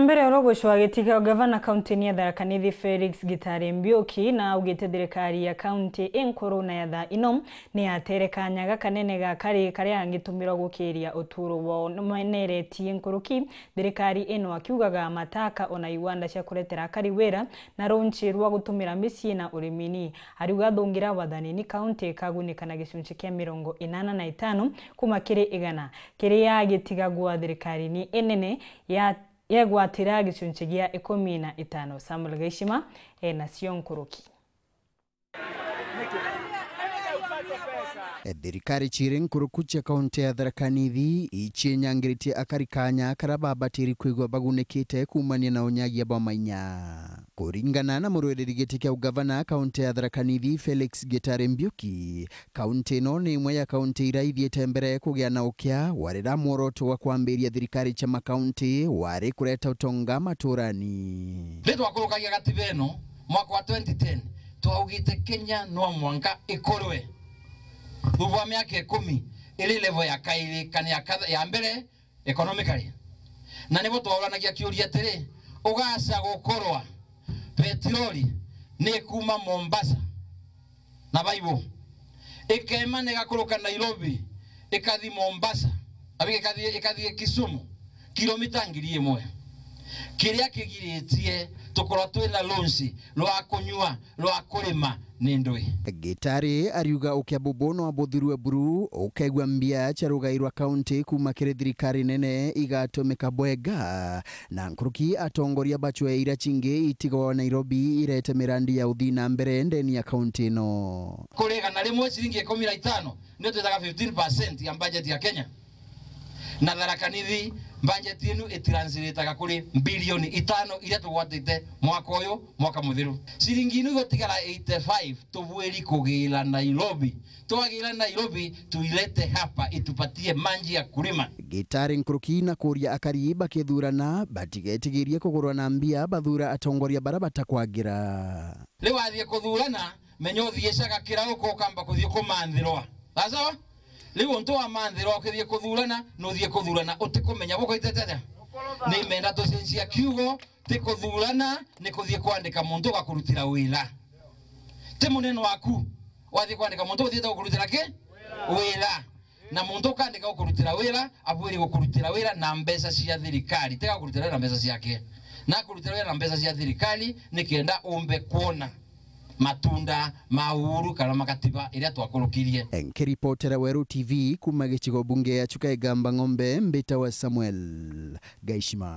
mbere wa agetika ogavana kauntini ya tharaka nithi felix gitare mbioki na augite thirikari ya kaunti enkorona ya tha ino ni yatere kanyaga kanene ga kari karia angitumira gukiria uturo wao meneretie nkuruki thirikari ino akiugaga mataka ona iwanda cia kuretera kari wera na runchi rwa gutumira misi na ulimini urimini ariuga thungira ni kaunti kagunikana gicunji kia mirongo inana na itano kuma kiri igana ya gitiga gwa thirikari ni enene ya yegwatira gicunci gia ikumi na itano samuel gaishima ena sion kuruki e thirikari ciri nkuruku cia kaunti ya tharakanithi ichienyangiritye akari kanya karia babatiri kwigua bagunikite kumania na unyagia bwa mainya kuringana na murwiriri giti kia ugavana kaunti ya tharakanithi felix Getare mbiuki kaunti ino ni imwe ya kaunti iria ithiite mbere kugia na ukia warira mworoto wa kwambiria thirikari cha makaunti wari kureta utonga maturani ni twakurukagia gatiba ino mwaka wa 2010 twaugite kenya no mwanka ikorwe thutha wa miaka ikumi iri levo ya kairi kana ya mbere economically na nivo twauranagia kiuria atiri ugacagå korwa petroli ni kuma Mombasa na baibo ikema ni gakuruka Nairobi ikathi Mombasa abi ikathi ikathi Kisumu kilomita ngiri imwe kiria kigiritie tukorwo twina lunchi rwa kunyua rwa kurima nä ndwä gitari ariuga uke kä abuthirwe no ambåthirue å kaigua mbia cia rå rwa kauntä kuma kä thirikari nene igatå bwega na nkuruki atongoria bachwe ira chinge itigo wa nairobi irete mirandi ya å na mbere ndeni ya kauntä ä no kå na gana shilingi 15 ndio ikå 15% na ya budget ya kenya na tharakanithi bajeti ino itiranziritaga kuri bilioni itano iria tugwatite mwaka uyu mwaka muthiru ciringi ino igotigara 85 tubwiri kugira Nairobi twagira Nairobi tuilete hapa itupatie manji ya kulima Gitari Nkuruki na kuria akari bakithurana batigetigirie kugurwa na mbia bathura atongoria bara batakwagira riwathie kuthurana menyo uthiicaga kirauko ukamba kuthie kumanthirwa sawa riu untu wa manthi ro kithie kuthurana no thie kuthurana utikumenya guko itetete ni menda tucenjia kiugo ti kuthurana ni kuthie kwandika mundu gakurutira wira ti munene waku wathie kwandika mundu uthiete gukurutira ki wira na mundu ukandika gukurutira wira abwire gukurutira wira na mbeca cia thirikari tiga gukurutira wira na mbeca ciake na kurutira wira na mbeca cia thirikari nikienda umbe kuona matunda ma uhuru karama katiba iria twakurukirie nkiripotera weru tv kuma gicigo bunge ya gamba ng'ombe mbita wa samuel gaishima